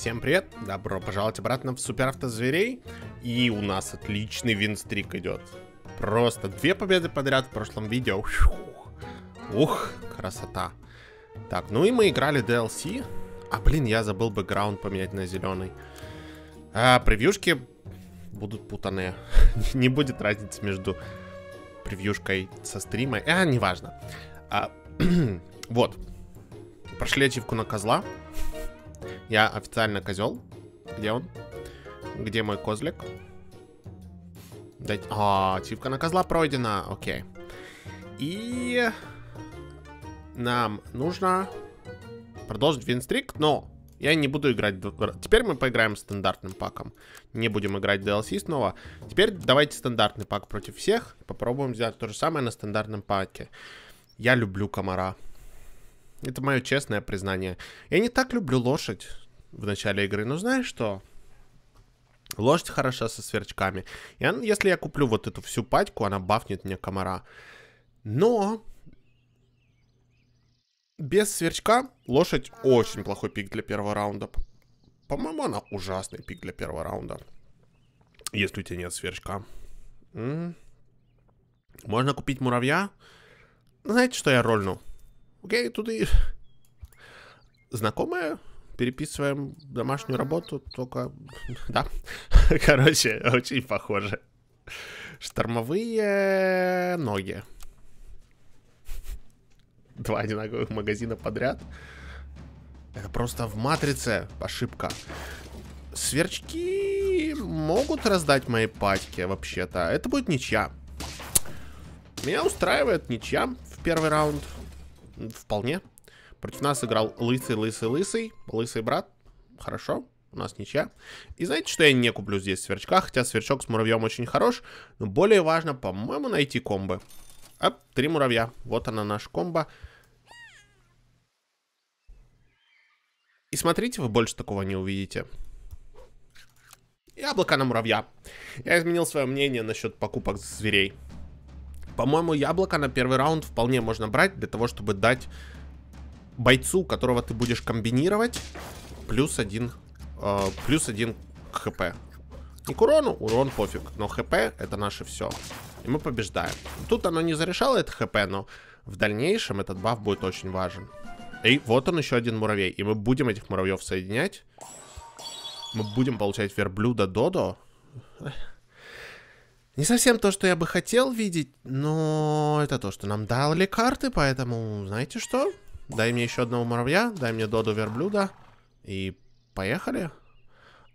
Всем привет, добро пожаловать обратно в Суперавто Зверей. И у нас отличный винстрик идет. Просто две победы подряд в прошлом видео. Ух, красота. Так, ну и мы играли DLC. А, блин, я забыл бы граунд поменять на зеленый. А, превьюшки будут путаные. Не будет разницы между превьюшкой со стримой. А, неважно. А, вот. Прошли ачивку на козла. Я официально козел. Где он? Где мой козлик? Дайте... А, тивка на козла пройдена. Окей. И... Нам нужно продолжить винстрик, но я не буду играть... Теперь мы поиграем стандартным паком. Не будем играть DLC снова. Теперь давайте стандартный пак против всех. Попробуем сделать то же самое на стандартном паке. Я люблю комара. Это мое честное признание. Я не так люблю лошадь в начале игры, но знаешь что? Лошадь хороша со сверчками. И он, если я куплю вот эту всю пачку, она бафнет мне комара. Но без сверчка лошадь очень плохой пик для первого раунда. По-моему, она ужасный пик для первого раунда. Если у тебя нет сверчка. М -м. Можно купить муравья. Знаете, что я рольну? Окей, тут и знакомая, переписываем домашнюю работу, только, да, короче, очень похоже. Штормовые ноги. Два одинаковых магазина подряд. Это просто в матрице ошибка. Сверчки могут раздать мои пачки, вообще-то. Это будет ничья. Меня устраивает ничья в первый раунд. Вполне. Против нас играл лысый, лысый, лысый. Лысый брат. Хорошо. У нас ничья. И знаете, что я не куплю здесь сверчка, хотя сверчок с муравьем очень хорош. Но более важно, по-моему, найти комбы. Оп, а, три муравья. Вот она, наш комбо. И смотрите, вы больше такого не увидите. Яблоко на муравья. Я изменил свое мнение насчет покупок зверей. По-моему, яблоко на первый раунд вполне можно брать для того, чтобы дать бойцу, которого ты будешь комбинировать, плюс один, э, плюс один к хп. И к урону, урон пофиг, но хп это наше все. И мы побеждаем. Тут оно не зарешало это хп, но в дальнейшем этот баф будет очень важен. И вот он еще один муравей. И мы будем этих муравьев соединять. Мы будем получать верблюда Додо. Не совсем то, что я бы хотел видеть, но это то, что нам дали карты, поэтому, знаете что? Дай мне еще одного муравья, дай мне Доду верблюда и поехали.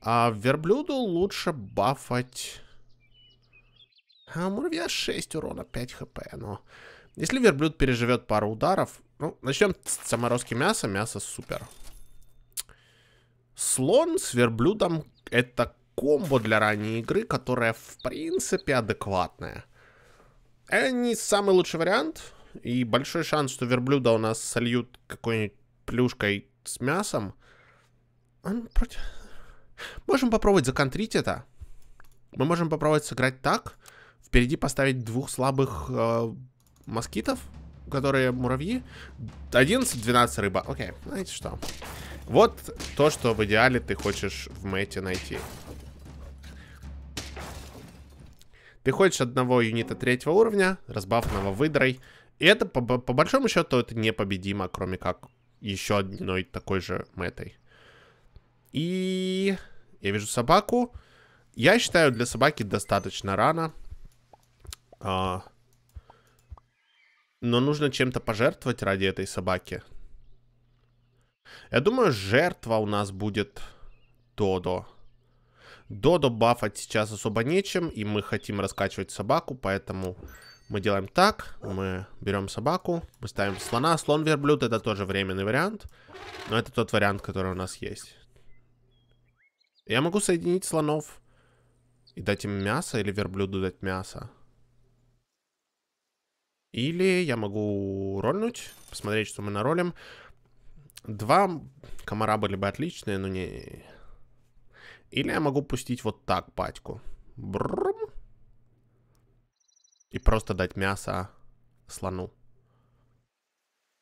А верблюду лучше бафать... А муравья 6 урона, 5 хп, но... Если верблюд переживет пару ударов... Ну, начнем с заморозки мяса, мясо супер. Слон с верблюдом это комбо для ранней игры, которая в принципе адекватная. Это не самый лучший вариант, и большой шанс, что верблюда у нас сольют какой-нибудь плюшкой с мясом. Против... Можем попробовать законтрить это. Мы можем попробовать сыграть так. Впереди поставить двух слабых э, москитов, которые муравьи. 11-12 рыба. Окей, знаете что? Вот то, что в идеале ты хочешь в мэте найти. Ты хочешь одного юнита третьего уровня, разбавного выдрой. И это, по, по большому счету, это непобедимо, кроме как еще одной такой же метой. И я вижу собаку. Я считаю, для собаки достаточно рано. А... Но нужно чем-то пожертвовать ради этой собаки. Я думаю, жертва у нас будет Тодо. Додо бафать сейчас особо нечем, и мы хотим раскачивать собаку, поэтому мы делаем так. Мы берем собаку, мы ставим слона. Слон-верблюд это тоже временный вариант, но это тот вариант, который у нас есть. Я могу соединить слонов и дать им мясо, или верблюду дать мясо. Или я могу рольнуть, посмотреть, что мы наролим. Два комара были бы отличные, но не... Или я могу пустить вот так патьку. Брррм. И просто дать мясо слону.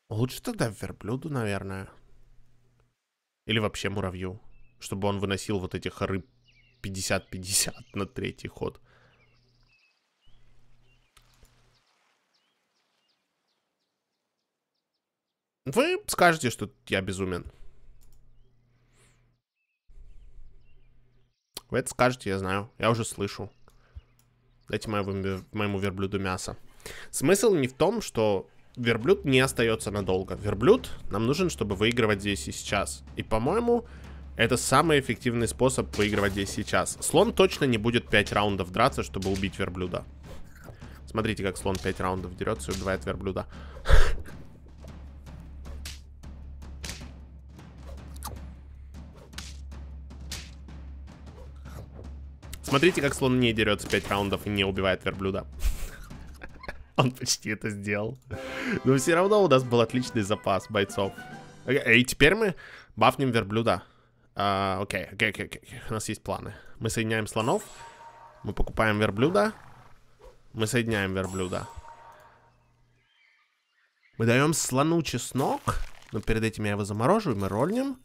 Лучше тогда верблюду, наверное. Или вообще муравью. Чтобы он выносил вот этих рыб 50-50 на третий ход. Вы скажете, что я безумен. Вы это скажете, я знаю. Я уже слышу. Дайте моему, верблюду мясо. Смысл не в том, что верблюд не остается надолго. Верблюд нам нужен, чтобы выигрывать здесь и сейчас. И, по-моему, это самый эффективный способ выигрывать здесь сейчас. Слон точно не будет 5 раундов драться, чтобы убить верблюда. Смотрите, как слон 5 раундов дерется и убивает верблюда. Смотрите, как слон не дерется 5 раундов и не убивает верблюда. Он почти это сделал. Но все равно у нас был отличный запас бойцов. Э, э, и теперь мы бафнем верблюда. А, окей, окей, окей, У нас есть планы. Мы соединяем слонов. Мы покупаем верблюда. Мы соединяем верблюда. Мы даем слону чеснок. Но перед этим я его заморожу, и мы рольнем.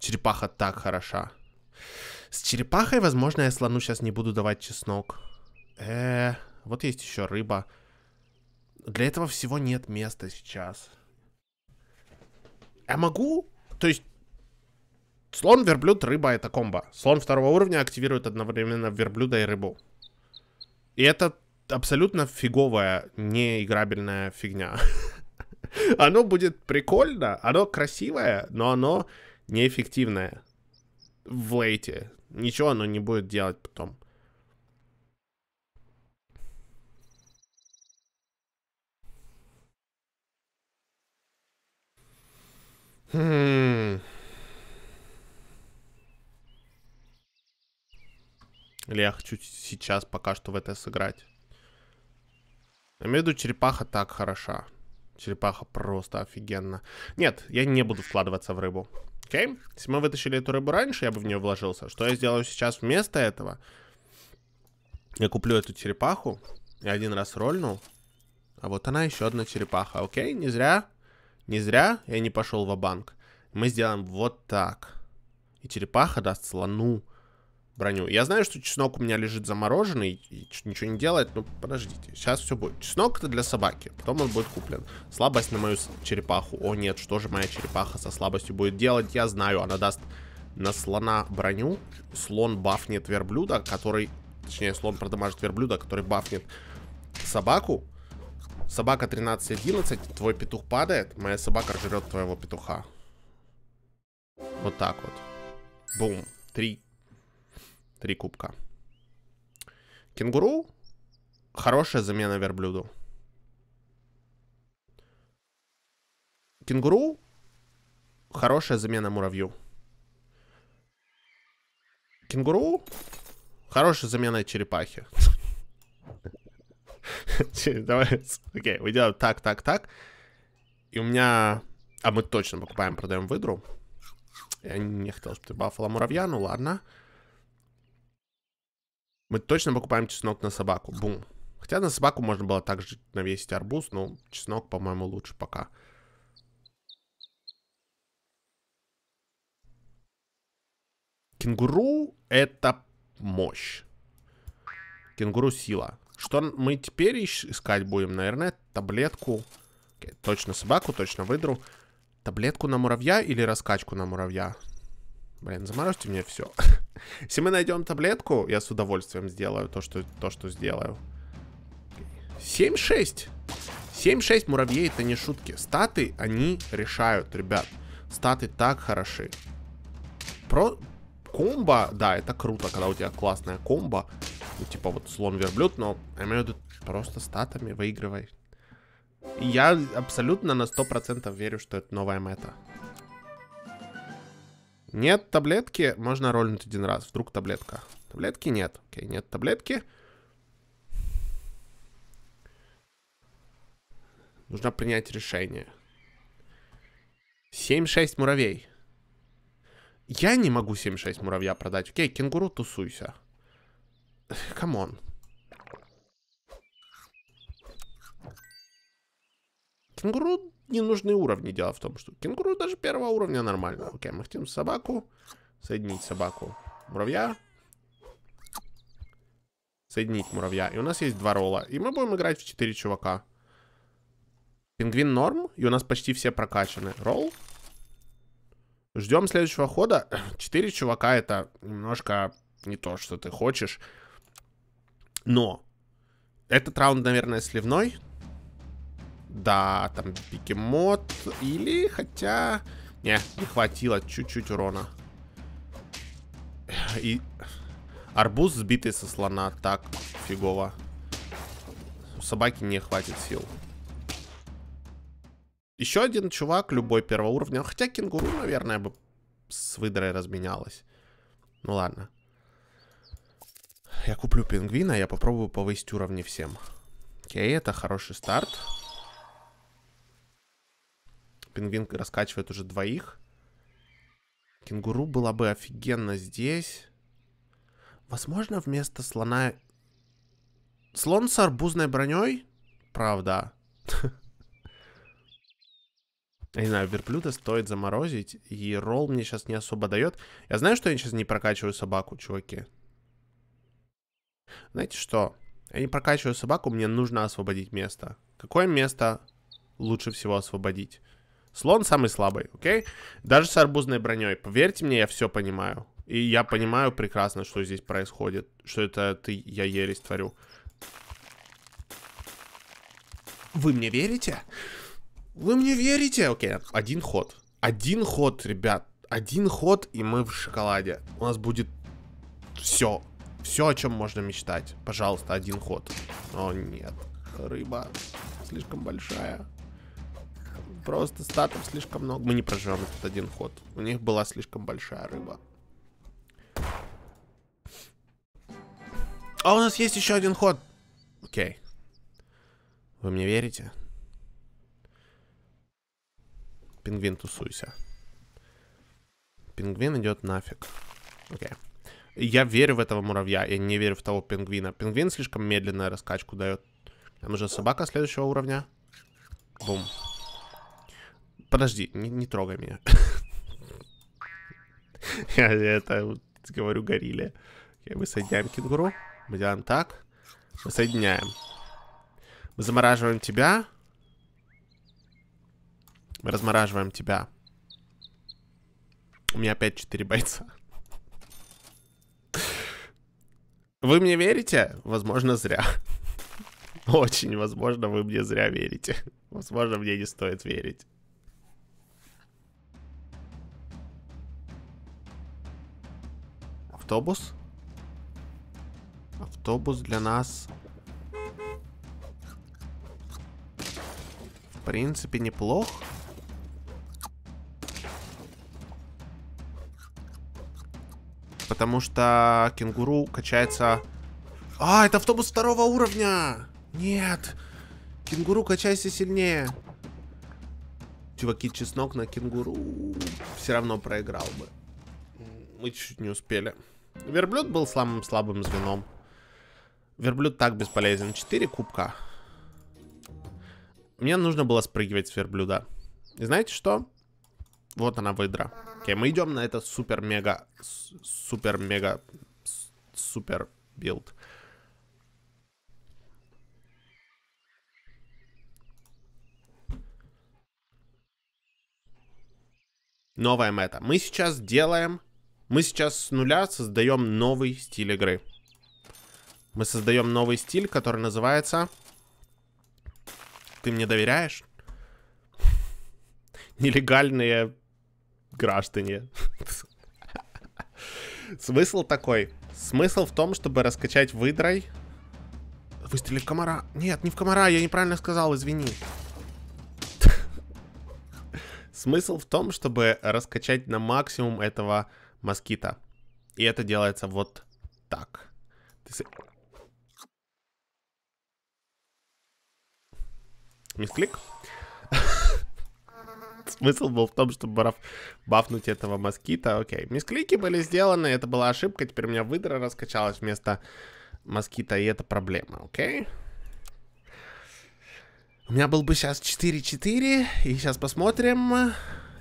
Черепаха так хороша. С черепахой, возможно, я слону сейчас не буду давать чеснок. Э, -э вот есть еще рыба. Для этого всего нет места сейчас. Я могу? То есть... Слон, верблюд, рыба — это комбо. Слон второго уровня активирует одновременно верблюда и рыбу. И это абсолютно фиговая, неиграбельная фигня. Оно будет прикольно, оно красивое, но оно неэффективное в лейте. Ничего оно не будет делать потом. Хм. Или я хочу сейчас пока что в это сыграть. Я имею в виду, черепаха так хороша. Черепаха просто офигенно. Нет, я не буду вкладываться в рыбу. Окей? Okay? Если мы вытащили эту рыбу раньше, я бы в нее вложился. Что я сделаю сейчас вместо этого? Я куплю эту черепаху. Я один раз рольнул. А вот она еще одна черепаха. Окей, okay? не зря. Не зря я не пошел в банк Мы сделаем вот так. И черепаха даст слону броню. Я знаю, что чеснок у меня лежит замороженный и ничего не делает. Ну, подождите, сейчас все будет. Чеснок это для собаки, потом он будет куплен. Слабость на мою черепаху. О нет, что же моя черепаха со слабостью будет делать? Я знаю, она даст на слона броню. Слон бафнет верблюда, который... Точнее, слон продамажит верблюда, который бафнет собаку. Собака 13-11, твой петух падает, моя собака жрет твоего петуха. Вот так вот. Бум. Три Три кубка. Кенгуру хорошая замена верблюду. Кенгуру хорошая замена муравью. Кенгуру хорошая замена черепахи. Давай, окей, мы делаем так, так, так. И у меня... А мы точно покупаем, продаем выдру. Я не хотел, чтобы ты бафала муравья, ну ладно. Ладно. Мы точно покупаем чеснок на собаку. Бум. Хотя на собаку можно было также навесить арбуз, но чеснок, по-моему, лучше пока. Кенгуру — это мощь. Кенгуру — сила. Что мы теперь искать будем? Наверное, таблетку. точно собаку, точно выдру. Таблетку на муравья или раскачку на муравья? Блин, заморожьте мне все. Если мы найдем таблетку, я с удовольствием сделаю то, что, то, что сделаю. 7-6. 7-6 муравьей это не шутки. Статы, они решают, ребят. Статы так хороши. Про... Комбо, да, это круто, когда у тебя классная комбо. Ну, типа вот слон верблюд, но я имею в виду просто статами выигрывай. Я абсолютно на 100% верю, что это новая мета. Нет таблетки, можно рольнуть один раз. Вдруг таблетка. Таблетки нет. Окей, нет таблетки. Нужно принять решение. 7-6 муравей. Я не могу 7-6 муравья продать. Окей, кенгуру, тусуйся. Камон. Кенгуру не нужны уровни. Дело в том, что кенгуру даже первого уровня нормально. Окей, мы хотим собаку. Соединить собаку. Муравья. Соединить муравья. И у нас есть два ролла. И мы будем играть в четыре чувака. Пингвин норм. И у нас почти все прокачаны. Ролл. Ждем следующего хода. Четыре чувака это немножко не то, что ты хочешь. Но этот раунд, наверное, сливной. Да, там бегемот. Или хотя... Не, не хватило чуть-чуть урона. И... Арбуз, сбитый со слона. Так, фигово. У собаки не хватит сил. Еще один чувак, любой первого уровня. Ну, хотя кенгуру, наверное, бы с выдрой разменялась. Ну ладно. Я куплю пингвина, я попробую повысить уровни всем. Окей, это хороший старт пингвин раскачивает уже двоих. Кенгуру было бы офигенно здесь. Возможно, вместо слона... Слон с арбузной броней? Правда. Я не знаю, верблюда стоит заморозить, и ролл мне сейчас не особо дает. Я знаю, что я сейчас не прокачиваю собаку, чуваки. Знаете что? Я не прокачиваю собаку, мне нужно освободить место. Какое место лучше всего освободить? Слон самый слабый, окей? Okay? Даже с арбузной броней. Поверьте мне, я все понимаю. И я понимаю прекрасно, что здесь происходит. Что это ты, я ересь творю. Вы мне верите? Вы мне верите? Окей, okay. один ход. Один ход, ребят. Один ход, и мы в шоколаде. У нас будет все. Все, о чем можно мечтать. Пожалуйста, один ход. О, нет. Рыба слишком большая. Просто статов слишком много. Мы не проживем этот один ход. У них была слишком большая рыба. А у нас есть еще один ход. Окей. Вы мне верите? Пингвин, тусуйся. Пингвин идет нафиг. Окей. Я верю в этого муравья, я не верю в того пингвина. Пингвин слишком медленная раскачку дает. Нам нужна собака следующего уровня. Бум. Подожди, не, не трогай меня. Я это говорю горилле. Мы соединяем кенгуру. Мы делаем так. Мы соединяем. Мы замораживаем тебя. Мы размораживаем тебя. У меня опять 4 бойца. Вы мне верите? Возможно, зря. Очень возможно, вы мне зря верите. Возможно, мне не стоит верить. Автобус? Автобус для нас... В принципе, неплох. Потому что кенгуру качается... А, это автобус второго уровня! Нет! Кенгуру, качайся сильнее! Чуваки, чеснок на кенгуру все равно проиграл бы. Мы чуть-чуть не успели. Верблюд был самым слабым звеном. Верблюд так бесполезен. 4 кубка. Мне нужно было спрыгивать с верблюда. И знаете что? Вот она, выдра. Окей, мы идем на этот супер-мега... Супер-мега... Супер-билд. Новая мета. Мы сейчас делаем мы сейчас с нуля создаем новый стиль игры. Мы создаем новый стиль, который называется... Ты мне доверяешь? Нелегальные граждане. Смысл такой. Смысл в том, чтобы раскачать выдрой. Выстрели в комара. Нет, не в комара, я неправильно сказал, извини. Смысл в том, чтобы раскачать на максимум этого москита. И это делается вот так. Мисклик? Смысл был в том, чтобы баф... бафнуть этого москита. Окей. Мисклики были сделаны, это была ошибка. Теперь у меня выдра раскачалась вместо москита, и это проблема. Окей? У меня был бы сейчас 4-4, и сейчас посмотрим.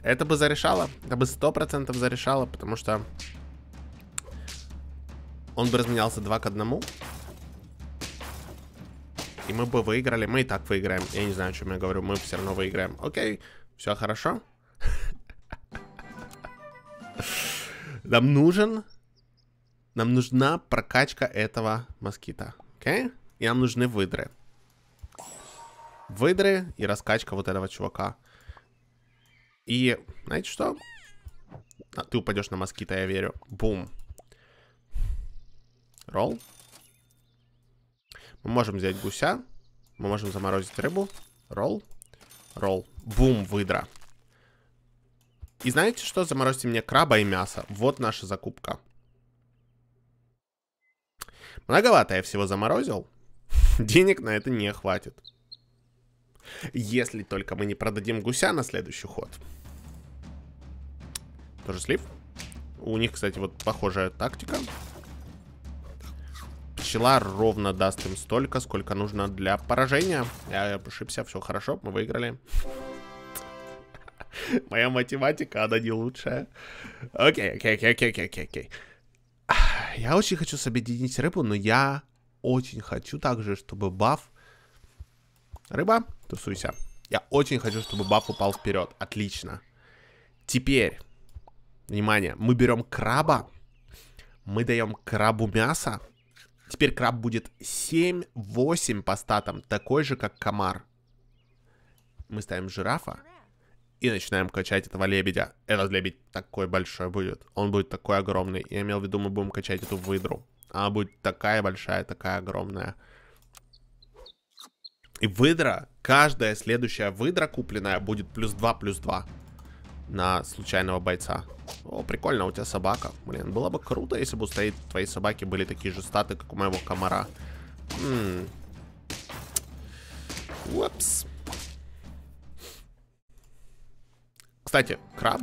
Это бы зарешало, это бы 100% зарешало, потому что он бы разменялся 2 к 1. И мы бы выиграли, мы и так выиграем. Я не знаю, о чем я говорю, мы все равно выиграем. Окей, все хорошо. Нам нужен... Нам нужна прокачка этого москита. Окей? И нам нужны выдры. Выдры и раскачка вот этого чувака. И знаете что? А, ты упадешь на москита, я верю. Бум. Ролл. Мы можем взять гуся. Мы можем заморозить рыбу. Ролл. Ролл. Бум, выдра. И знаете что? Заморозьте мне краба и мясо. Вот наша закупка. Многовато я всего заморозил. Денег на это не хватит. Если только мы не продадим гуся на следующий ход. Тоже слив. У них, кстати, вот похожая тактика. Пчела ровно даст им столько, сколько нужно для поражения. Я ошибся, все хорошо, мы выиграли. Моя математика, она не лучшая. Окей, окей, окей, окей, окей, окей, окей. Я очень хочу объединить рыбу, но я очень хочу также, чтобы баф Рыба, тусуйся. Я очень хочу, чтобы баф упал вперед. Отлично. Теперь, внимание, мы берем краба. Мы даем крабу мясо. Теперь краб будет 7-8 по статам, такой же, как комар. Мы ставим жирафа и начинаем качать этого лебедя. Этот лебедь такой большой будет. Он будет такой огромный. Я имел в виду, мы будем качать эту выдру. Она будет такая большая, такая огромная. И выдра, каждая следующая выдра купленная будет плюс 2, плюс 2 на случайного бойца. О, прикольно, у тебя собака. Блин, было бы круто, если бы у твои собаки были такие же статы, как у моего комара. М Упс. Кстати, краб.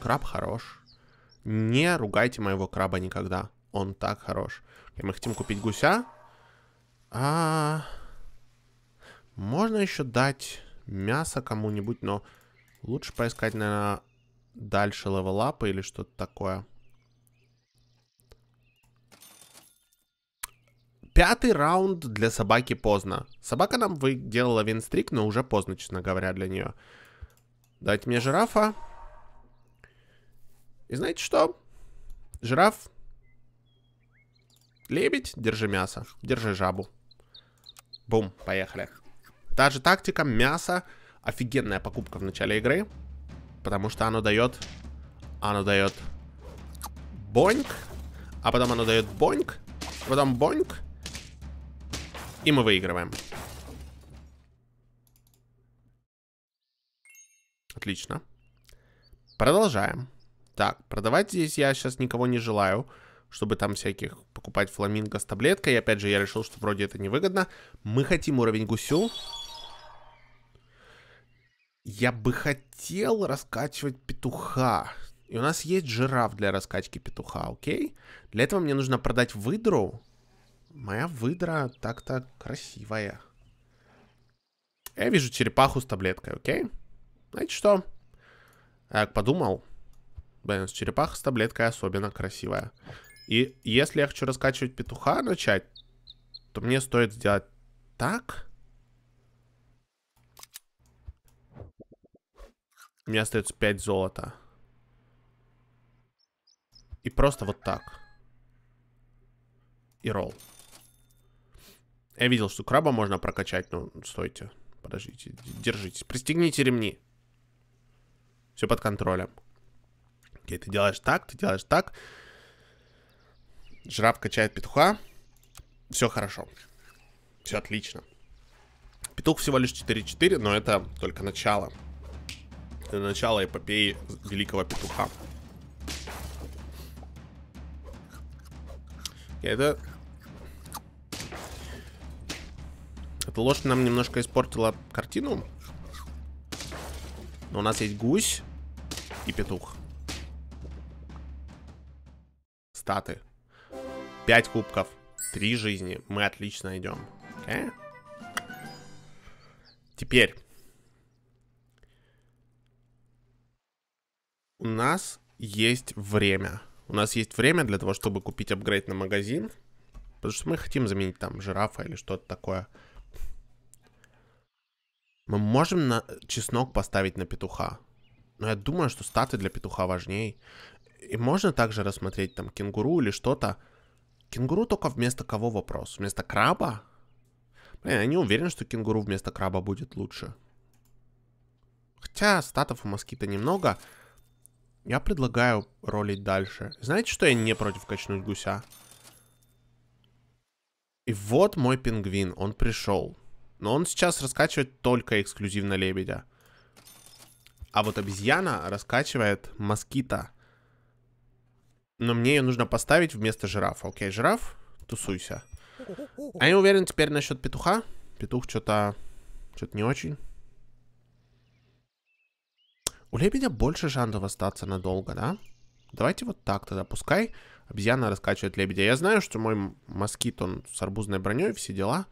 Краб хорош. Не ругайте моего краба никогда. Он так хорош. мы хотим купить гуся. А... -а, -а. Можно еще дать мясо кому-нибудь, но лучше поискать, наверное, дальше левелапы или что-то такое. Пятый раунд для собаки поздно. Собака нам вы делала винстрик, но уже поздно, честно говоря, для нее. Дайте мне жирафа. И знаете что? Жираф. Лебедь, держи мясо. Держи жабу. Бум, поехали. Та же тактика, мясо. Офигенная покупка в начале игры. Потому что оно дает... Оно дает... Боньк. А потом оно дает боньк. А потом боньк. И мы выигрываем. Отлично. Продолжаем. Так, продавать здесь я сейчас никого не желаю, чтобы там всяких покупать фламинго с таблеткой. И опять же, я решил, что вроде это невыгодно. Мы хотим уровень гусю. Я бы хотел раскачивать петуха. И у нас есть жираф для раскачки петуха, окей? Для этого мне нужно продать выдру. Моя выдра так-то красивая. Я вижу черепаху с таблеткой, окей? Знаете что? Так, подумал. Блин, черепаха с таблеткой особенно красивая. И если я хочу раскачивать петуха начать, то мне стоит сделать так. Мне остается 5 золота. И просто вот так. И ролл. Я видел, что краба можно прокачать, но стойте. Подождите, держитесь. Пристегните ремни. Все под контролем. Окей, ты делаешь так, ты делаешь так. Жираф качает петуха. Все хорошо. Все отлично. Петух всего лишь 4-4, но это только начало начало эпопеи Великого Петуха. Это... Эта лошадь нам немножко испортила картину. Но у нас есть гусь и петух. Статы. пять кубков, три жизни. Мы отлично идем. Okay? Э? Теперь У нас есть время. У нас есть время для того, чтобы купить апгрейд на магазин. Потому что мы хотим заменить там жирафа или что-то такое. Мы можем на чеснок поставить на петуха. Но я думаю, что статы для петуха важнее. И можно также рассмотреть там кенгуру или что-то. Кенгуру только вместо кого вопрос? Вместо краба? Блин, я не уверен, что кенгуру вместо краба будет лучше. Хотя статов у москита немного. Я предлагаю ролить дальше. Знаете, что я не против качнуть гуся? И вот мой пингвин, он пришел. Но он сейчас раскачивает только эксклюзивно лебедя. А вот обезьяна раскачивает москита. Но мне ее нужно поставить вместо жирафа. Окей, жираф, тусуйся. А я уверен теперь насчет петуха. Петух что-то... Что-то не очень. У лебедя больше шансов остаться надолго, да? Давайте вот так тогда, пускай обезьяна раскачивает лебедя. Я знаю, что мой москит, он с арбузной броней, все дела.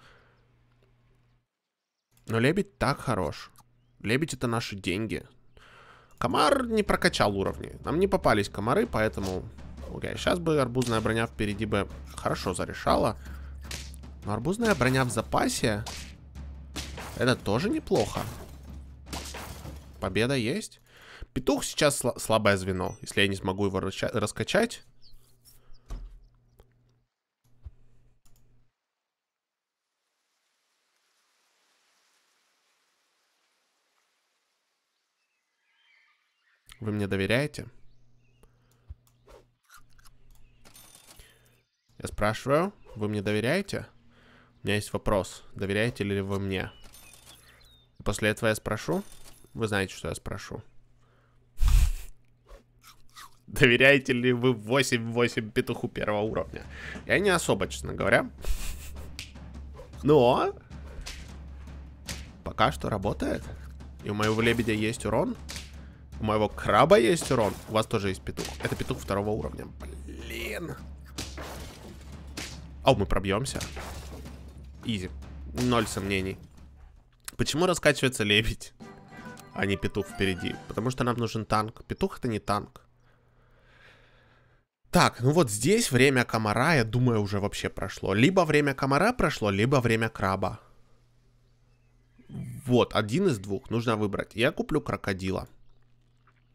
Но лебедь так хорош. Лебедь это наши деньги. Комар не прокачал уровни. Нам не попались комары, поэтому... okay, сейчас бы арбузная броня впереди бы хорошо зарешала. Но арбузная броня в запасе... Это тоже неплохо. Победа есть. Петух сейчас сл слабое звено, если я не смогу его раскачать. Вы мне доверяете? Я спрашиваю, вы мне доверяете? У меня есть вопрос, доверяете ли вы мне? После этого я спрошу. Вы знаете, что я спрошу доверяете ли вы 8-8 петуху первого уровня. Я не особо, честно говоря. Но пока что работает. И у моего лебедя есть урон. У моего краба есть урон. У вас тоже есть петух. Это петух второго уровня. Блин. О, мы пробьемся. Изи. Ноль сомнений. Почему раскачивается лебедь, а не петух впереди? Потому что нам нужен танк. Петух это не танк. Так, ну вот здесь время комара, я думаю, уже вообще прошло. Либо время комара прошло, либо время краба. Вот, один из двух нужно выбрать. Я куплю крокодила.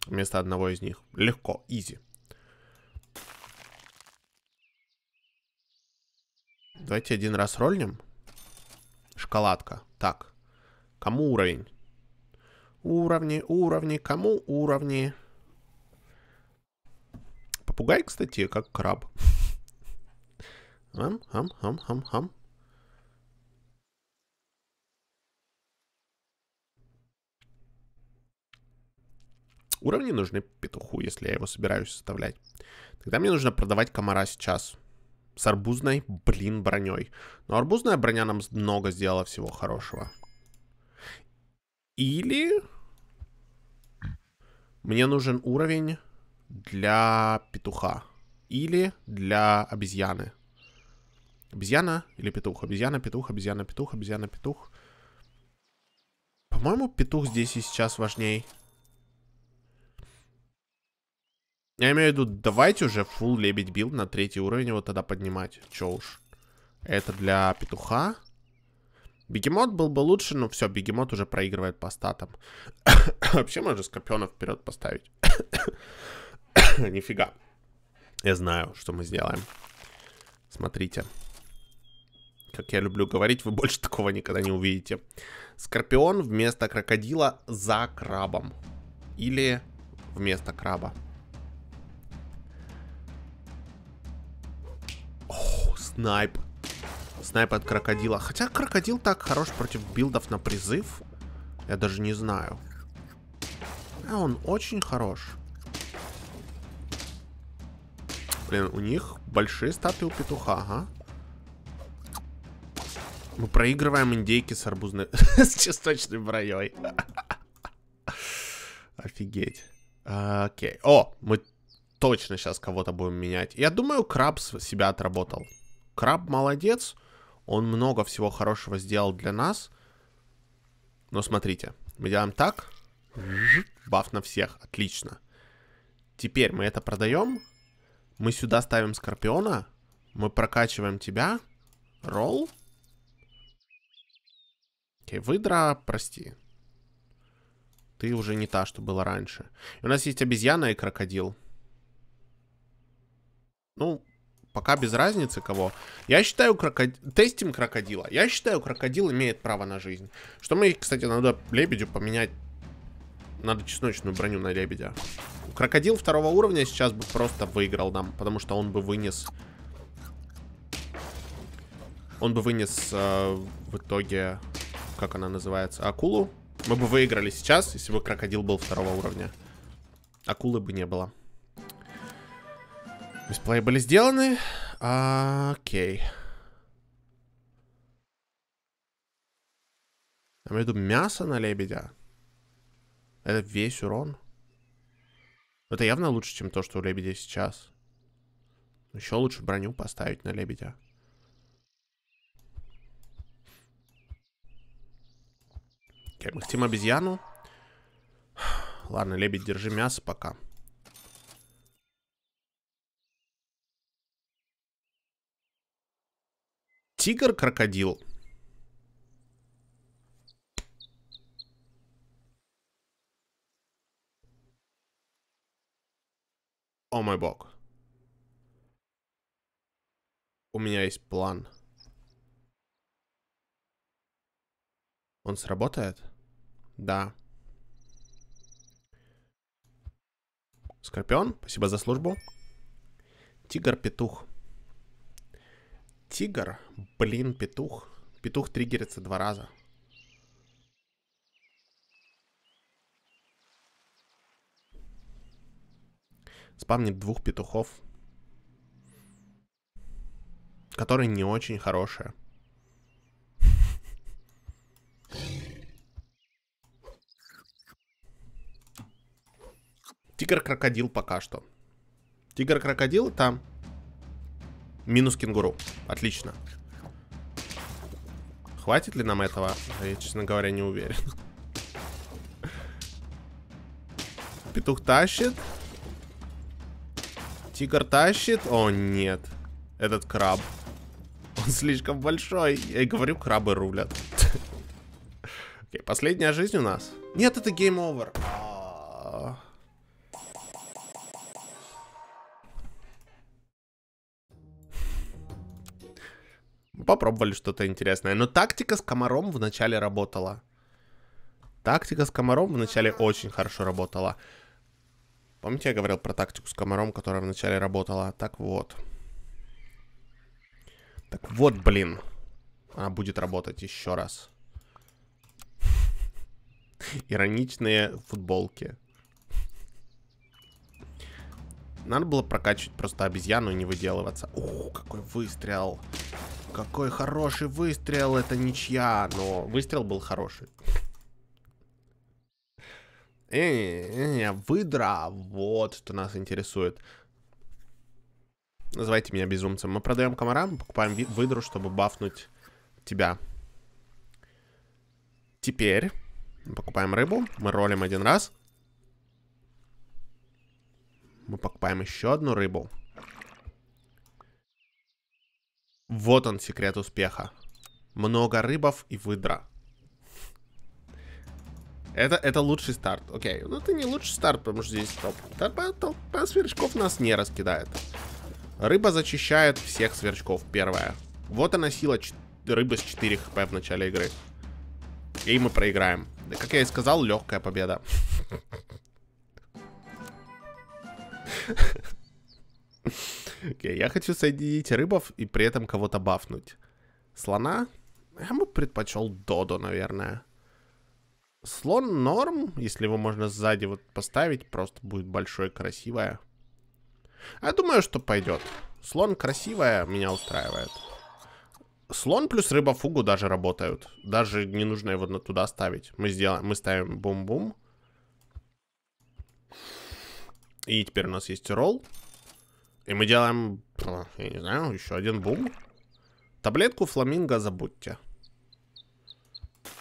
Вместо одного из них. Легко, изи. Давайте один раз рольнем. Шоколадка. Так. Кому уровень? Уровни, уровни, кому уровни? Уровни. Попугай, кстати, как краб. Ам, ам, ам, ам, ам. Уровни нужны петуху, если я его собираюсь составлять. Тогда мне нужно продавать комара сейчас. С арбузной, блин, броней. Но арбузная броня нам много сделала всего хорошего. Или... Мне нужен уровень для петуха или для обезьяны. Обезьяна или петух? Обезьяна, петух, обезьяна, петух, обезьяна, петух. По-моему, петух здесь и сейчас важней. Я имею в виду, давайте уже full лебедь билд на третий уровень его тогда поднимать. Чё уж. Это для петуха. Бегемот был бы лучше, но все, бегемот уже проигрывает по статам. Вообще можно скорпиона вперед поставить. Нифига. Я знаю, что мы сделаем. Смотрите. Как я люблю говорить, вы больше такого никогда не увидите. Скорпион вместо крокодила за крабом. Или вместо краба. О, снайп. Снайп от крокодила. Хотя крокодил так хорош против билдов на призыв. Я даже не знаю. А он очень хорош. Блин, у них большие статы у петуха, ага. Мы проигрываем индейки с арбузной... с чесночной броей. Офигеть. Окей. О, мы точно сейчас кого-то будем менять. Я думаю, Краб себя отработал. Краб молодец. Он много всего хорошего сделал для нас. Но смотрите, мы делаем так. Баф на всех. Отлично. Теперь мы это продаем. Мы сюда ставим Скорпиона. Мы прокачиваем тебя. Ролл. Окей, выдра, прости. Ты уже не та, что была раньше. И у нас есть обезьяна и крокодил. Ну, пока без разницы кого. Я считаю крокодил... Тестим крокодила. Я считаю, крокодил имеет право на жизнь. Что мы, кстати, надо лебедю поменять... Надо чесночную броню на лебедя. Крокодил второго уровня сейчас бы просто выиграл нам, потому что он бы вынес... Он бы вынес э, в итоге... Как она называется? Акулу? Мы бы выиграли сейчас, если бы крокодил был второго уровня. Акулы бы не было. Бесплей были сделаны. А, окей. Я имею в виду мясо на лебедя. Это весь урон. Это явно лучше, чем то, что у лебедя сейчас. Еще лучше броню поставить на лебедя. Окей, мы хотим обезьяну. Ладно, лебедь, держи мясо пока. Тигр-крокодил. О мой бог. У меня есть план. Он сработает? Да. Скорпион, спасибо за службу. Тигр-петух. Тигр, блин, петух. Петух триггерится два раза. спамнит двух петухов, которые не очень хорошие. Тигр-крокодил пока что. Тигр-крокодил там. Минус кенгуру. Отлично. Хватит ли нам этого? Я, честно говоря, не уверен. Петух тащит. Тигр тащит? О, нет. Этот краб. Он слишком большой. Я и говорю, крабы рулят. Окей, последняя жизнь у нас. Нет, это гейм а. овер. Попробовали что-то интересное. Но тактика с комаром вначале работала. Тактика с комаром вначале очень хорошо работала. Помните, я говорил про тактику с комаром, которая вначале работала? Так вот. Так вот, блин. Она будет работать еще раз. Ироничные футболки. Надо было прокачивать просто обезьяну и не выделываться. О, какой выстрел. Какой хороший выстрел. Это ничья. Но выстрел был хороший. Э, выдра, вот что нас интересует. Называйте меня безумцем. Мы продаем комарам, покупаем выдру, чтобы бафнуть тебя. Теперь покупаем рыбу, мы ролим один раз. Мы покупаем еще одну рыбу. Вот он секрет успеха. Много рыбов и выдра. Это, это лучший старт. Окей, ну это не лучший старт, потому что здесь топ. Толпа, толпа сверчков нас не раскидает. Рыба зачищает всех сверчков, первая. Вот она сила рыбы с 4 хп в начале игры. И мы проиграем. Как я и сказал, легкая победа. Окей, я хочу соединить рыбов и при этом кого-то бафнуть. Слона? Я бы предпочел Додо, наверное. Слон норм, если его можно сзади вот поставить, просто будет большое, красивое. А думаю, что пойдет. Слон красивая меня устраивает. Слон плюс рыба фугу даже работают. Даже не нужно его туда ставить. Мы, сделаем, мы ставим бум-бум. И теперь у нас есть ролл. И мы делаем, я не знаю, еще один бум. Таблетку фламинго забудьте.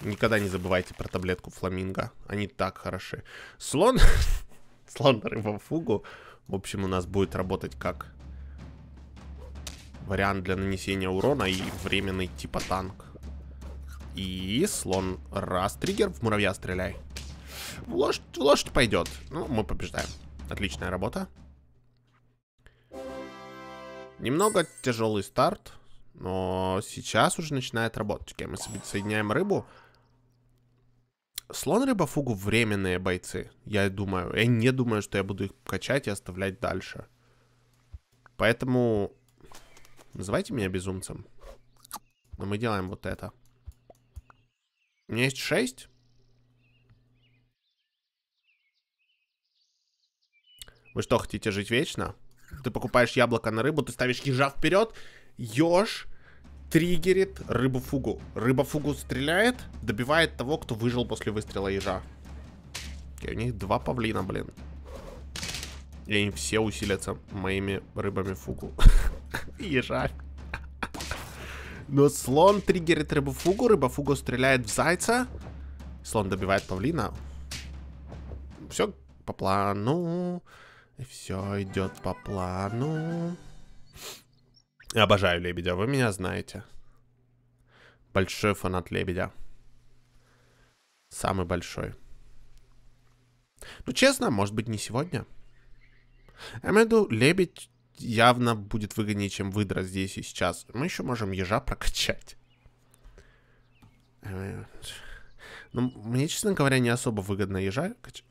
Никогда не забывайте про таблетку фламинго. Они так хороши. Слон... Слон рыба фугу. В общем, у нас будет работать как вариант для нанесения урона и временный типа танк. И слон. Раз, триггер, в муравья стреляй. В лошадь, в лошадь пойдет. Ну, мы побеждаем. Отличная работа. Немного тяжелый старт, но сейчас уже начинает работать. Okay, мы соединяем рыбу слон рыбофугу временные бойцы, я думаю. Я не думаю, что я буду их качать и оставлять дальше. Поэтому называйте меня безумцем. Но мы делаем вот это. У меня есть 6. Вы что, хотите жить вечно? Ты покупаешь яблоко на рыбу, ты ставишь ежа вперед, еж триггерит рыбу фугу. Рыба фугу стреляет, добивает того, кто выжил после выстрела ежа. И у них два павлина, блин. И они все усилятся моими рыбами фугу. Ежа. Но слон триггерит рыбу фугу, рыба фугу стреляет в зайца. Слон добивает павлина. Все по плану. Все идет по плану. Обожаю Лебедя, вы меня знаете. Большой фанат Лебедя. Самый большой. Ну, честно, может быть, не сегодня. Я имею в виду, лебедь явно будет выгоднее, чем выдра здесь и сейчас. Мы еще можем ежа прокачать. Э, ну, мне, честно говоря, не особо выгодно ежа качать.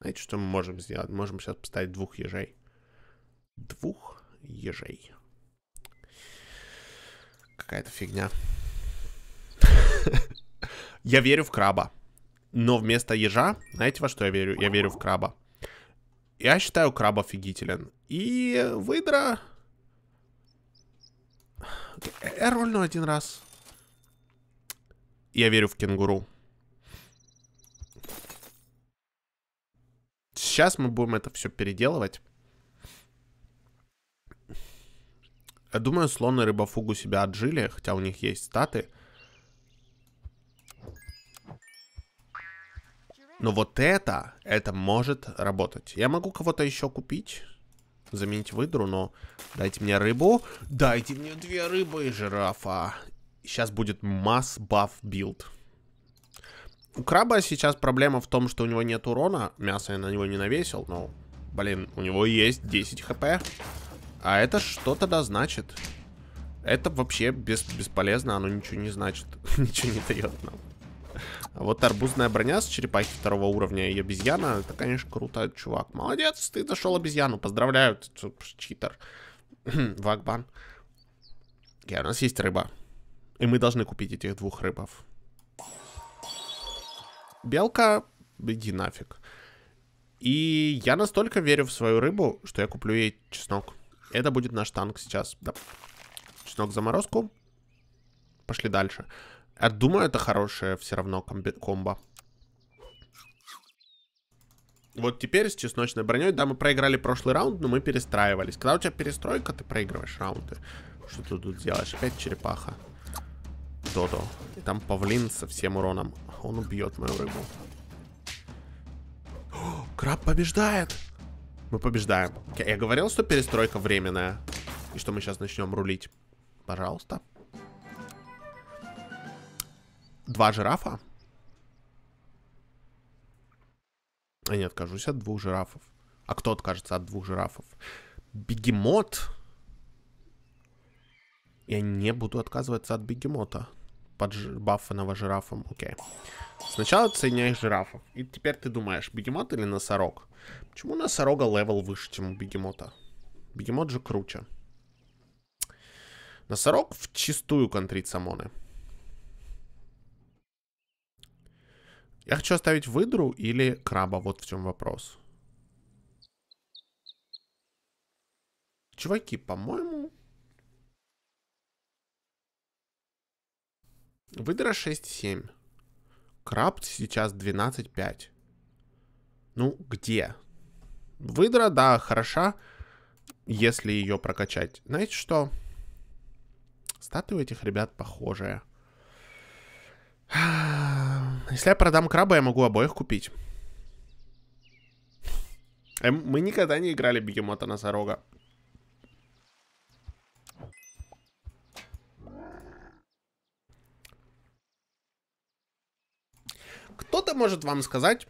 Знаете, что мы можем сделать? Можем сейчас поставить двух ежей. Двух? ежей. Какая-то фигня. Я верю в краба. Но вместо ежа, знаете, во что я верю? Я верю в краба. Я считаю краб офигителен. И выдра... Я рольну один раз. Я верю в кенгуру. Сейчас мы будем это все переделывать. Я думаю, слоны рыбофугу себя отжили, хотя у них есть статы. Но вот это, это может работать. Я могу кого-то еще купить, заменить выдру, но дайте мне рыбу. Дайте мне две рыбы и жирафа. Сейчас будет масс баф билд. У краба сейчас проблема в том, что у него нет урона. Мясо я на него не навесил, но, блин, у него есть 10 хп. А это что тогда значит? Это вообще бес бесполезно, оно ничего не значит. ничего не дает нам. А вот арбузная броня с черепахи второго уровня и обезьяна, это, конечно, круто, чувак. Молодец, ты нашел обезьяну, поздравляю, ты читер. Вагбан. И у нас есть рыба. И мы должны купить этих двух рыбов. Белка, иди нафиг. И я настолько верю в свою рыбу, что я куплю ей чеснок. Это будет наш танк сейчас. Да. Чеснок заморозку. Пошли дальше. Я думаю, это хорошая все равно комбо. Вот теперь с чесночной броней, да, мы проиграли прошлый раунд, но мы перестраивались. Когда у тебя перестройка, ты проигрываешь раунды. Что ты тут делаешь? Опять черепаха. Додо. Там павлин со всем уроном. Он убьет мою рыбу. О, краб побеждает! Мы побеждаем. Я говорил, что перестройка временная. И что мы сейчас начнем рулить. Пожалуйста. Два жирафа? Я а не откажусь от двух жирафов. А кто откажется от двух жирафов? Бегемот? Я не буду отказываться от бегемота под баффанного жирафом. Окей. Сначала ты соединяешь жирафов. И теперь ты думаешь, бегемот или носорог? Почему носорога левел выше, чем у бегемота? Бегемот же круче. Носорог в чистую контрит самоны. Я хочу оставить выдру или краба, вот в чем вопрос. Чуваки, по-моему, Выдра 6-7. Краб сейчас 12-5. Ну, где? Выдра, да, хороша, если ее прокачать. Знаете что? Статы у этих ребят похожие. Если я продам краба, я могу обоих купить. Эм, мы никогда не играли бегемота-носорога. Кто-то может вам сказать,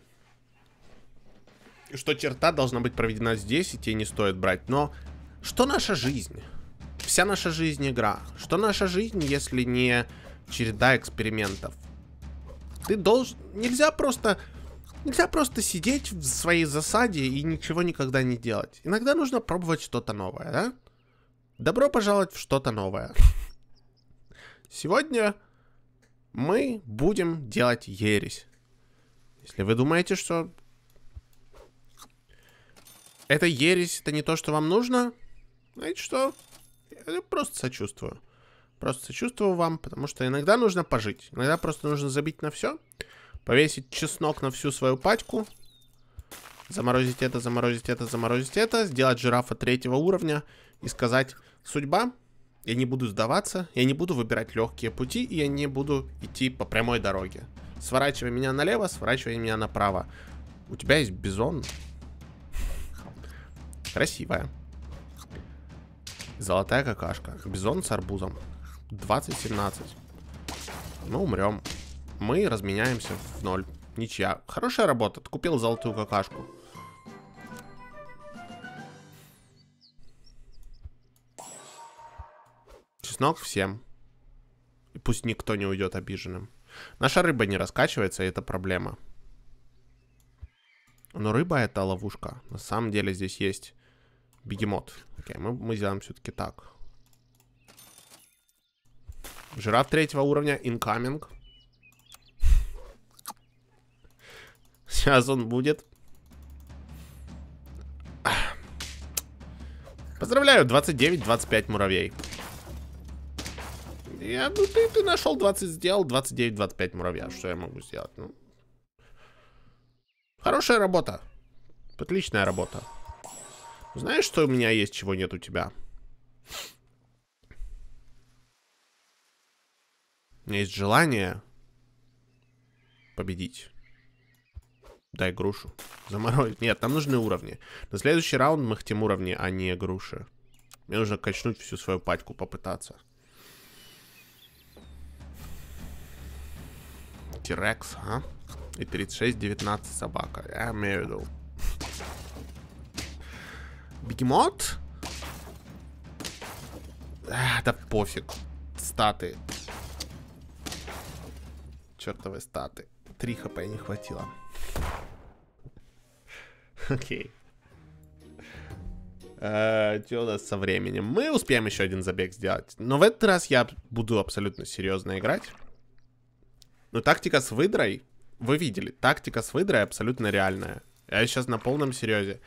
что черта должна быть проведена здесь, и тебе не стоит брать. Но что наша жизнь? Вся наша жизнь игра. Что наша жизнь, если не череда экспериментов? Ты должен... Нельзя просто... Нельзя просто сидеть в своей засаде и ничего никогда не делать. Иногда нужно пробовать что-то новое, да? Добро пожаловать в что-то новое. Сегодня мы будем делать ересь. Если вы думаете, что это ересь, это не то, что вам нужно, знаете что? Я просто сочувствую. Просто сочувствую вам, потому что иногда нужно пожить. Иногда просто нужно забить на все, повесить чеснок на всю свою пачку, заморозить это, заморозить это, заморозить это, сделать жирафа третьего уровня и сказать «Судьба, я не буду сдаваться, я не буду выбирать легкие пути, и я не буду идти по прямой дороге. Сворачивай меня налево, сворачивай меня направо. У тебя есть бизон. Красивая. Золотая какашка. Бизон с арбузом. 20-17. Мы умрем. Мы разменяемся в ноль. Ничья. Хорошая работа. Ты купил золотую какашку. Чеснок всем. И пусть никто не уйдет обиженным. Наша рыба не раскачивается, и это проблема. Но рыба это ловушка. На самом деле здесь есть бегемот. Окей, мы, мы сделаем все-таки так. Жираф третьего уровня, incoming. Сейчас он будет. Поздравляю, 29-25 муравей. Я, ну, ты, ты нашел 20, сделал 29-25 муравья. Что я могу сделать? Ну, хорошая работа. Отличная работа. Знаешь, что у меня есть, чего нет у тебя? У меня есть желание победить. Дай грушу. Заморозить. Нет, нам нужны уровни. На следующий раунд мы хотим уровни, а не груши. Мне нужно качнуть всю свою патьку, попытаться. Тирекс, а? И 36-19 собака. Я имею в виду. Бегемот? А, да пофиг. Статы. Чертовы статы. 3 хп не хватило. Окей. Э, что у нас со временем? Мы успеем еще один забег сделать. Но в этот раз я буду абсолютно серьезно играть. Но тактика с выдрой, вы видели, тактика с выдрой абсолютно реальная. Я сейчас на полном серьезе.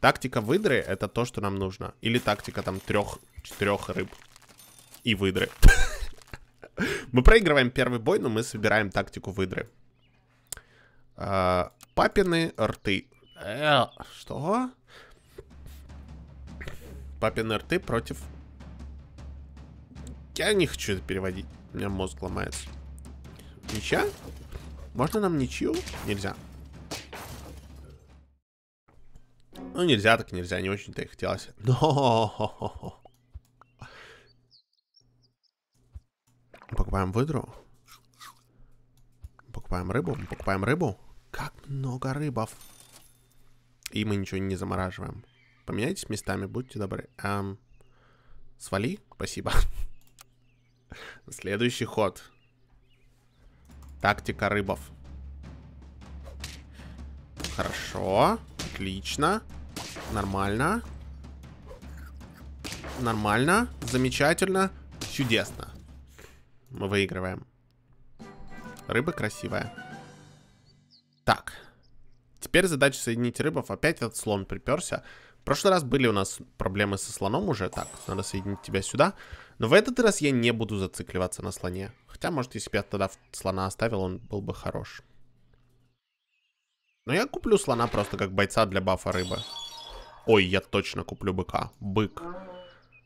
Тактика выдры — это то, что нам нужно. Или тактика там трех-четырех рыб и выдры. Мы проигрываем первый бой, но мы собираем тактику выдры. А, папины рты. Э, что? Папины рты против... Я не хочу это переводить. У меня мозг ломается. Ничья? Можно нам ничью? Нельзя. Ну, нельзя так нельзя, не очень-то и хотелось. Но... Покупаем выдру. Покупаем рыбу. Покупаем рыбу. Как много рыбов. И мы ничего не замораживаем. Поменяйтесь местами, будьте добры. Эм, свали, спасибо. Следующий ход. Тактика рыбов. Хорошо. Отлично. Нормально. Нормально. Замечательно. Чудесно. Мы выигрываем. Рыба красивая. Так. Теперь задача соединить рыбов. Опять этот слон приперся. В прошлый раз были у нас проблемы со слоном уже. Так, надо соединить тебя сюда. Сюда. Но в этот раз я не буду зацикливаться на слоне. Хотя, может, если бы я тогда слона оставил, он был бы хорош. Но я куплю слона просто как бойца для бафа рыбы. Ой, я точно куплю быка. Бык.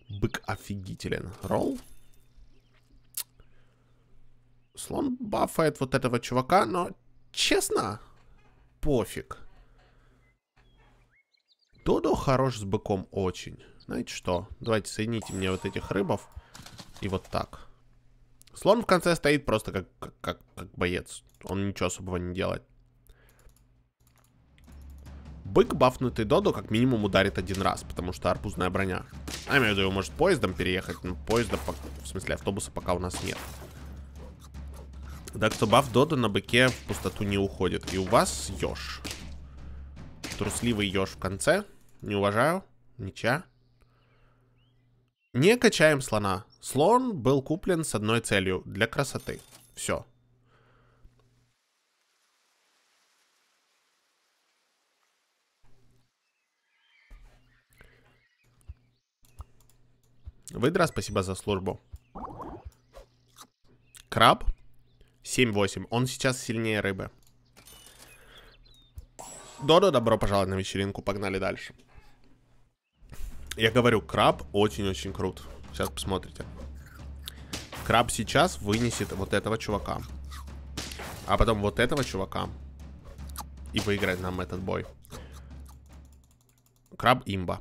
Бык офигителен. Ролл? Слон бафает вот этого чувака, но, честно, пофиг. Додо хорош с быком очень. Знаете что? Давайте соедините мне вот этих рыбов и вот так. Слон в конце стоит просто как, как, как, как боец. Он ничего особого не делает. Бык, бафнутый Додо, как минимум ударит один раз, потому что арбузная броня. А я имею в виду, его может поездом переехать, но поезда, в смысле автобуса, пока у нас нет. Так что баф Додо на быке в пустоту не уходит. И у вас еж. Трусливый еж в конце. Не уважаю. Ничья. Не качаем слона. Слон был куплен с одной целью – для красоты. Все. Выдра, спасибо за службу. Краб. 7-8. Он сейчас сильнее рыбы. Додо, добро пожаловать на вечеринку. Погнали дальше. Я говорю, краб очень-очень крут. Сейчас посмотрите. Краб сейчас вынесет вот этого чувака. А потом вот этого чувака. И выиграет нам этот бой. Краб имба.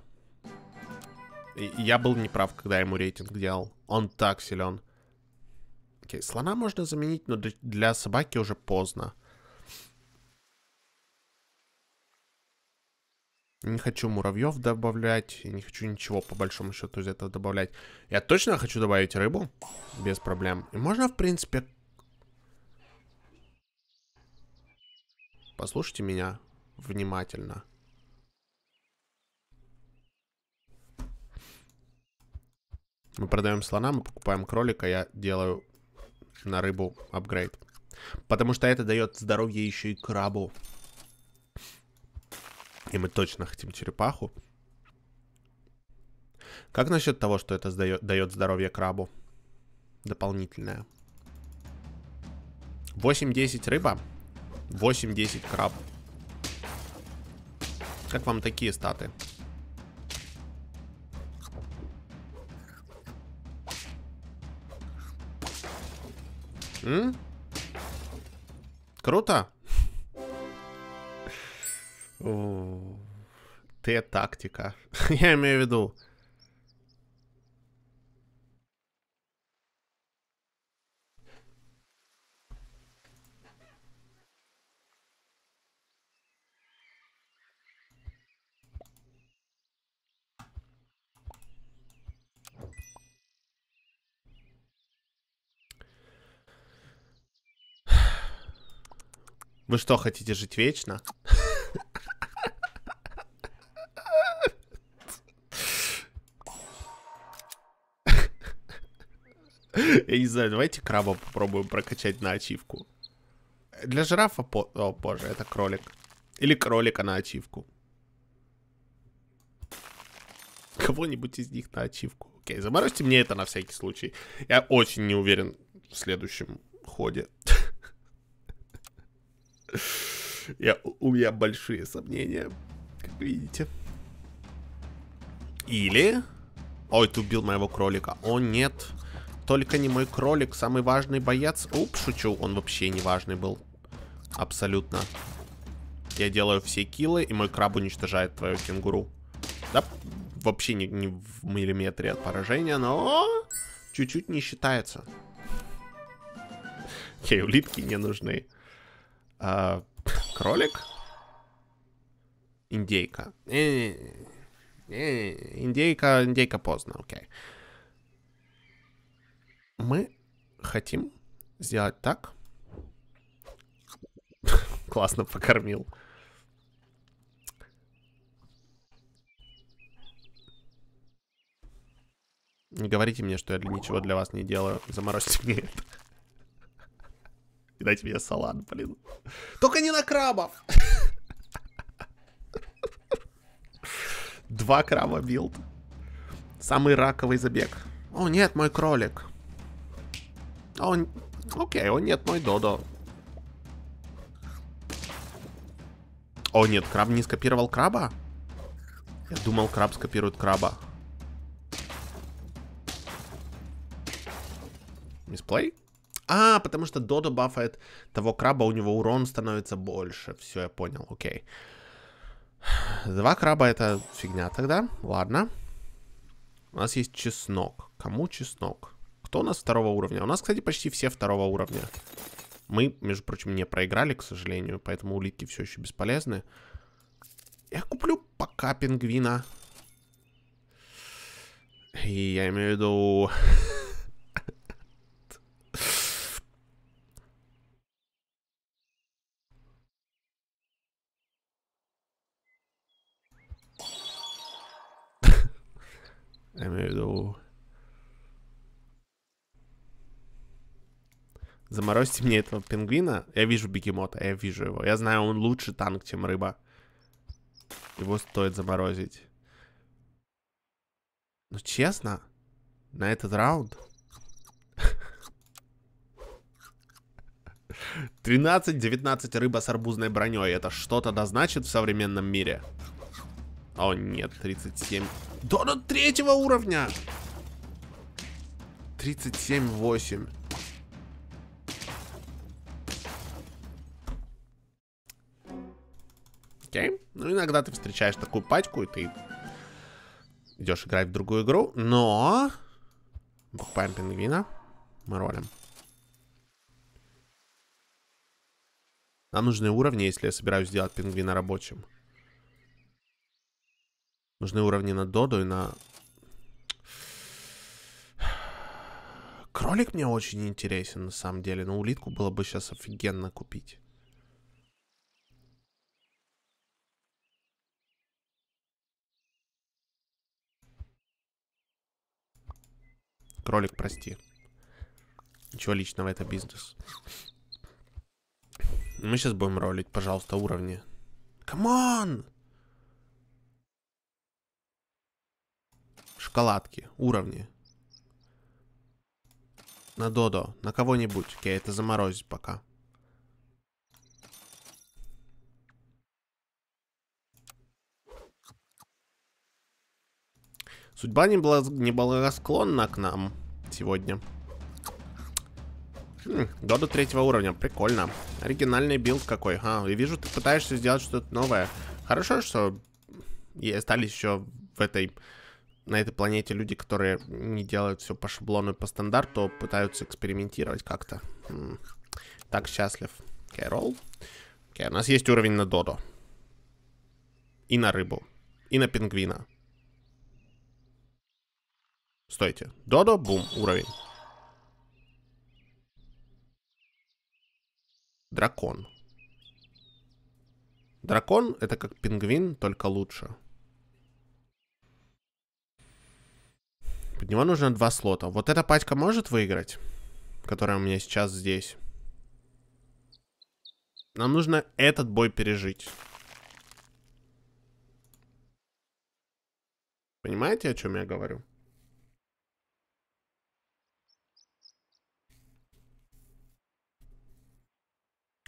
я был неправ, когда ему рейтинг делал. Он так силен. Окей, слона можно заменить, но для собаки уже поздно. Не хочу муравьев добавлять. Не хочу ничего, по большому счету, из этого добавлять. Я точно хочу добавить рыбу. Без проблем. И можно, в принципе... Послушайте меня внимательно. Мы продаем слона, мы покупаем кролика, я делаю на рыбу апгрейд. Потому что это дает здоровье еще и крабу и мы точно хотим черепаху. Как насчет того, что это дает здоровье крабу? Дополнительное. 8-10 рыба, 8-10 краб. Как вам такие статы? М? Круто? Т-тактика. Я имею в виду... Вы что, хотите жить вечно? Я не знаю, давайте краба попробуем прокачать на ачивку. Для жирафа... По... О, боже, это кролик. Или кролика на ачивку. Кого-нибудь из них на ачивку. Окей, заморозьте мне это на всякий случай. Я очень не уверен в следующем ходе. Я, у меня большие сомнения, как видите. Или... Ой, ты убил моего кролика. О, нет. Только не мой кролик, самый важный боец. Уп, шучу, он вообще не важный был. Абсолютно. Я делаю все килы, и мой краб уничтожает твою кенгуру. Да, вообще не, не в миллиметре от поражения, но чуть-чуть не считается. Ей улитки не нужны. А, кролик? Индейка. Э, э, индейка, индейка поздно, окей. Okay мы хотим сделать так. Классно покормил. Не говорите мне, что я ничего для вас не делаю. Заморозьте мне это. И дайте мне салат, блин. Только не на крабов! Два краба билд. Самый раковый забег. О, нет, мой кролик. А он... Окей, он нет, мой Додо. О, нет, краб не скопировал краба? Я думал, краб скопирует краба. Мисплей? А, потому что Додо бафает того краба, у него урон становится больше. Все, я понял, окей. Два краба это фигня тогда. Ладно. У нас есть чеснок. Кому чеснок? Кто у нас второго уровня? У нас, кстати, почти все второго уровня. Мы, между прочим, не проиграли, к сожалению, поэтому улитки все еще бесполезны. Я куплю пока пингвина. И я имею в виду... Я имею в виду Заморозьте мне этого пингвина. Я вижу бегемота, я вижу его. Я знаю, он лучше танк, чем рыба. Его стоит заморозить. Ну, честно, на этот раунд... 13-19 рыба с арбузной броней. Это что-то дозначит в современном мире? О, нет, 37. Да, до третьего уровня! 37-8. Окей. Ну, иногда ты встречаешь такую пачку, и ты идешь играть в другую игру, но... Покупаем пингвина. Мы ролим. Нам нужны уровни, если я собираюсь сделать пингвина рабочим. Нужны уровни на Доду и на... Кролик мне очень интересен, на самом деле. Но ну, улитку было бы сейчас офигенно купить. Кролик, прости. Ничего личного, это бизнес. Мы сейчас будем ролить, пожалуйста, уровни. Камон! Шоколадки, уровни. На Додо, на кого-нибудь. Окей, это заморозить пока. Судьба не была, не была склонна к нам сегодня. Хм, до третьего уровня, прикольно. Оригинальный билд какой. А, и вижу, ты пытаешься сделать что-то новое. Хорошо, что и остались еще в этой на этой планете люди, которые не делают все по шаблону и по стандарту, пытаются экспериментировать как-то. Хм. Так счастлив. Окей, ролл. Окей, у нас есть уровень на Додо. И на рыбу. И на пингвина. Стойте. Додо, бум, уровень. Дракон. Дракон — это как пингвин, только лучше. Под него нужно два слота. Вот эта пачка может выиграть, которая у меня сейчас здесь. Нам нужно этот бой пережить. Понимаете, о чем я говорю?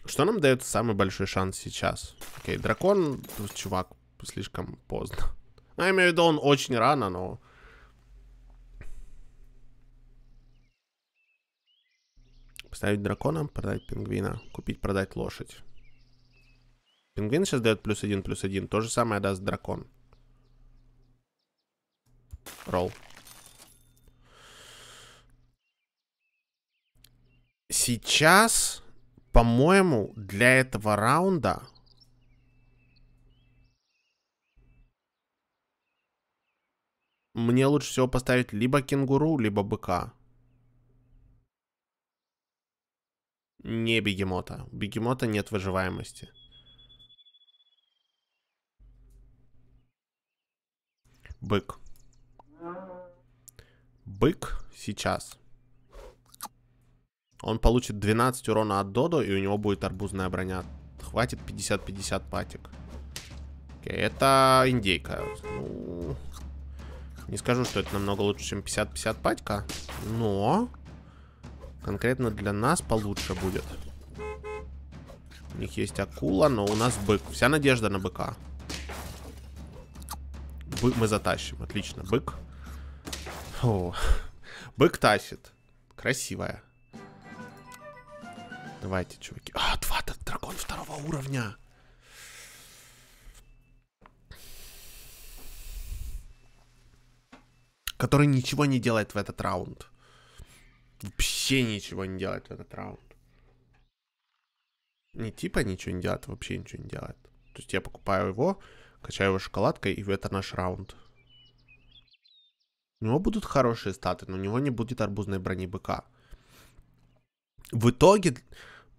Что нам дает самый большой шанс сейчас? Окей, дракон, чувак, слишком поздно. Ну, я имею в виду, он очень рано, но... Поставить дракона, продать пингвина, купить, продать лошадь. Пингвин сейчас дает плюс один, плюс один. То же самое даст дракон. Ролл. Сейчас по-моему, для этого раунда... Мне лучше всего поставить либо кенгуру, либо быка. Не бегемота. У бегемота нет выживаемости. Бык. Бык сейчас. Он получит 12 урона от Додо, и у него будет арбузная броня. Хватит 50-50 патик. Окей, это индейка. Ну, не скажу, что это намного лучше, чем 50-50 патика, но конкретно для нас получше будет. У них есть акула, но у нас бык. Вся надежда на быка. Бык мы затащим. Отлично. Бык. О, бык тащит. Красивая. Давайте, чуваки. А, два дракона второго уровня. Который ничего не делает в этот раунд. Вообще ничего не делает в этот раунд. Не типа ничего не делает, а вообще ничего не делает. То есть я покупаю его, качаю его шоколадкой, и это наш раунд. У него будут хорошие статы, но у него не будет арбузной брони быка. В итоге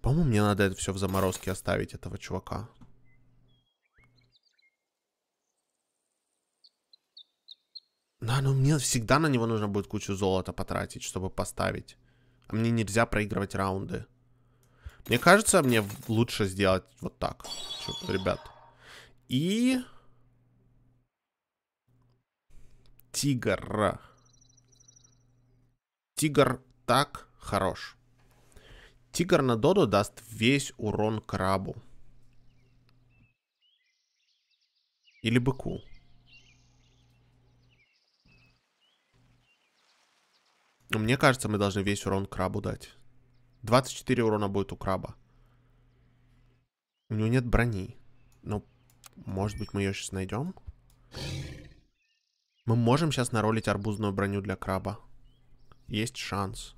по-моему, мне надо это все в заморозке оставить, этого чувака. Да, но мне всегда на него нужно будет кучу золота потратить, чтобы поставить. А мне нельзя проигрывать раунды. Мне кажется, мне лучше сделать вот так, ребят. И... Тигр. Тигр так хорош. Тигр на Додо даст весь урон крабу. Или быку. Ну, мне кажется, мы должны весь урон крабу дать. 24 урона будет у краба. У него нет брони. Но, ну, может быть, мы ее сейчас найдем? Мы можем сейчас наролить арбузную броню для краба. Есть шанс.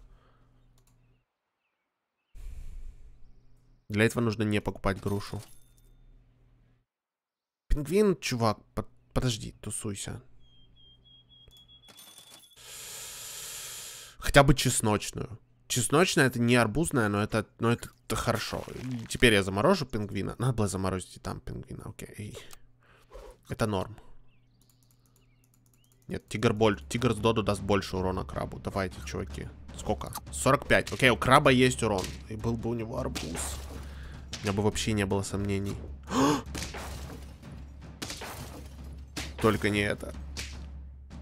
Для этого нужно не покупать грушу. Пингвин, чувак, под, подожди, тусуйся. Хотя бы чесночную. Чесночная это не арбузная, но это, но это, это хорошо. Теперь я заморожу пингвина. Надо было заморозить и там пингвина, окей. Это норм. Нет, тигр, боль... тигр с Доду даст больше урона крабу. Давайте, чуваки. Сколько? 45. Окей, у краба есть урон. И был бы у него арбуз меня бы вообще не было сомнений. Только не это.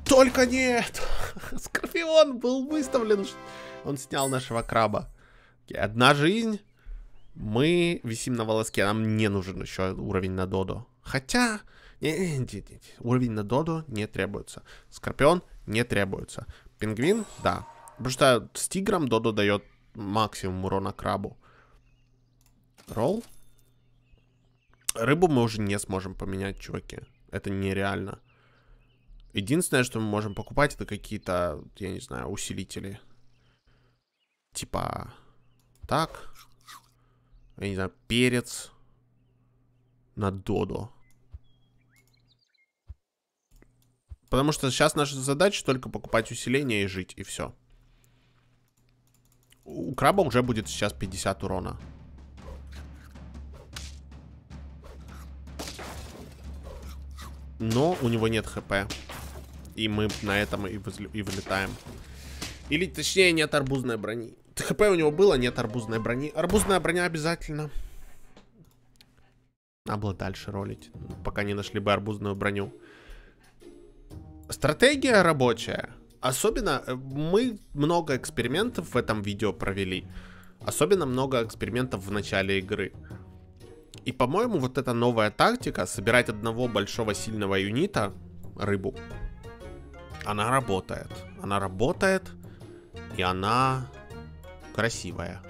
Только нет! Скорпион был выставлен. Он снял нашего краба. Одна жизнь. Мы висим на волоске. Нам не нужен еще уровень на Додо. Хотя... Не, не, не, не. Уровень на Додо не требуется. Скорпион не требуется. Пингвин, да. Потому что с тигром Додо дает максимум урона крабу. Ролл? Рыбу мы уже не сможем поменять, чуваки. Это нереально. Единственное, что мы можем покупать, это какие-то, я не знаю, усилители. Типа так. Я не знаю, перец на додо. Потому что сейчас наша задача только покупать усиление и жить, и все. У краба уже будет сейчас 50 урона. но у него нет хп. И мы на этом и, и вылетаем. Или, точнее, нет арбузной брони. ХП у него было, нет арбузной брони. Арбузная броня обязательно. Надо было дальше ролить, ну, пока не нашли бы арбузную броню. Стратегия рабочая. Особенно э, мы много экспериментов в этом видео провели. Особенно много экспериментов в начале игры. И, по-моему, вот эта новая тактика собирать одного большого сильного юнита, рыбу, она работает. Она работает, и она красивая.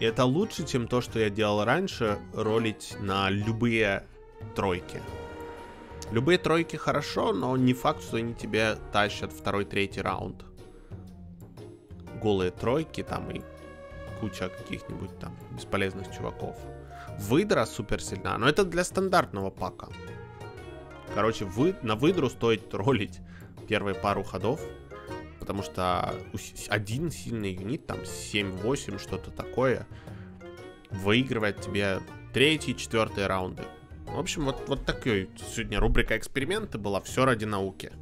И это лучше, чем то, что я делал раньше, ролить на любые тройки. Любые тройки хорошо, но не факт, что они тебе тащат второй-третий раунд. Голые тройки там и куча каких-нибудь там бесполезных чуваков. Выдра супер сильна, но это для стандартного пака. Короче, вы, на выдру стоит троллить первые пару ходов, потому что один сильный юнит, там 7-8, что-то такое, выигрывает тебе третий, четвертый раунды. В общем, вот, вот такой сегодня рубрика эксперименты была «Все ради науки».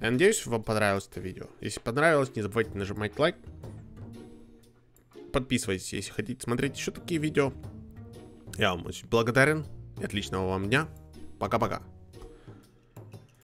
Я надеюсь, вам понравилось это видео. Если понравилось, не забывайте нажимать лайк. Подписывайтесь, если хотите смотреть еще такие видео. Я вам очень благодарен и отличного вам дня. Пока-пока.